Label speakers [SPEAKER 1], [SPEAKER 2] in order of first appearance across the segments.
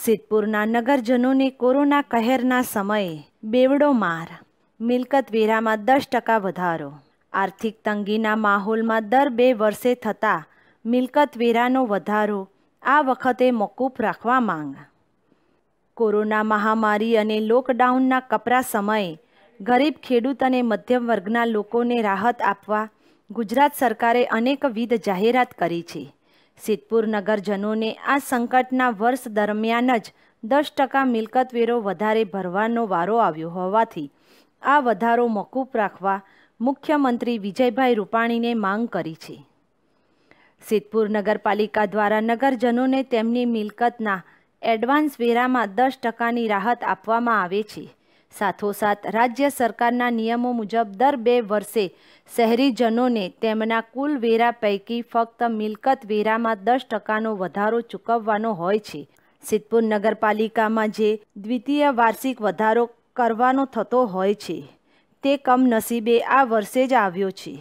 [SPEAKER 1] સિદ્ધપુરના નગરજનોને corona કહેરના સમયે બેવડો માર મિલકત વેરામાં દસ ટકા વધારો આર્થિક તંગીના માહોલમાં દર બે વર્ષે થતા મિલકત વેરાનો વધારો આ વખતે મોકૂફ રાખવા માંગ કોરોના મહામારી અને લોકડાઉનના કપરા સમયે ગરીબ ખેડૂત અને મધ્યમ વર્ગના લોકોને રાહત આપવા ગુજરાત સરકારે અનેકવિધ જાહેરાત કરી છે સિદ્ધપુર નગરજનોને આ સંકટના વર્ષ દરમિયાન જ દસ ટકા મિલકત વેરો વધારે ભરવાનો વારો આવ્યો હોવાથી આ વધારો મોકૂફ રાખવા મુખ્યમંત્રી વિજયભાઈ રૂપાણીને માંગ કરી છે સિદ્ધપુર નગરપાલિકા દ્વારા નગરજનોને તેમની મિલકતના એડવાન્સ વેરામાં દસ ટકાની રાહત આપવામાં આવે છે સાથોસાથ રાજ્ય સરકારના નિયમો મુજબ દર બે વર્ષે શહેરીજનોને તેમના કુલ વેરા પૈકી ફક્ત મિલકત વેરામાં દસ ટકાનો વધારો ચૂકવવાનો હોય છે સિદ્ધપુર નગરપાલિકામાં જે દ્વિતીય વાર્ષિક વધારો કરવાનો થતો હોય છે તે કમનસીબે આ વર્ષે જ આવ્યો છે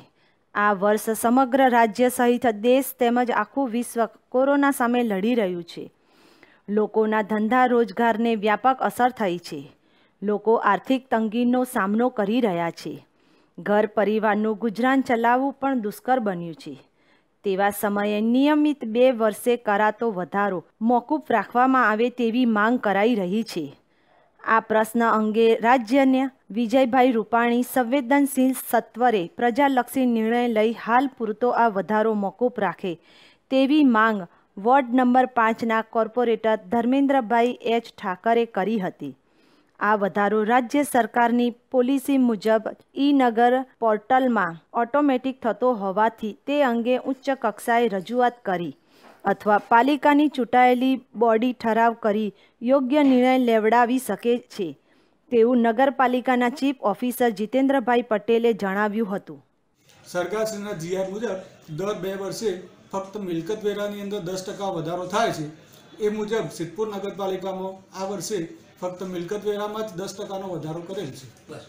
[SPEAKER 1] આ વર્ષ સમગ્ર રાજ્ય સહિત દેશ તેમજ આખું વિશ્વ કોરોના સામે લડી રહ્યું છે લોકોના ધંધા રોજગારને વ્યાપક અસર થઈ છે લોકો આર્થિક તંગીનો સામનો કરી રહ્યા છે ઘર પરિવારનું ગુજરાન ચલાવવું પણ દુષ્કર બન્યું છે તેવા સમયે નિયમિત બે વર્ષે કરાતો વધારો મોકૂફ રાખવામાં આવે તેવી માંગ કરાઈ રહી છે આ પ્રશ્ન અંગે રાજ્યને વિજયભાઈ રૂપાણી સંવેદનશીલ સત્વરે પ્રજાલક્ષી નિર્ણય લઈ હાલ પૂરતો આ વધારો મોકૂફ રાખે તેવી માંગ વોર્ડ નંબર પાંચના કોર્પોરેટર ધર્મેન્દ્રભાઈ એચ ઠાકરે કરી હતી આ વધારો રાજ્ય સરકારની પોલિસી મુજબ ઈ નગર પોર્ટલમાં ઓટોમેટિક થતો હોવાથી તે અંગે ઉચ્ચ કક્ષાએ રજૂઆત કરી અથવા પાલિકાની ચૂંટાયેલી બોડી ઠરાવ કરી યોગ્ય નિર્ણય લેવડાવી શકે છે તેવું નગરપાલિકાના ચીફ ઓફિસર જીતેન્દ્રભાઈ પટેલે જણાવ્યું હતું સરકારશ્રીના જીઆર મુજબ દર બે વર્ષે ફક્ત મિલકત વેરાની અંદર દસ ટકા વધારો થાય છે એ મુજબ સિદ્ધપુર નગરપાલિકામાં આ વર્ષે ફક્ત મિલકત વેરામાં જ દસ ટકાનો વધારો કરેલ છે બસ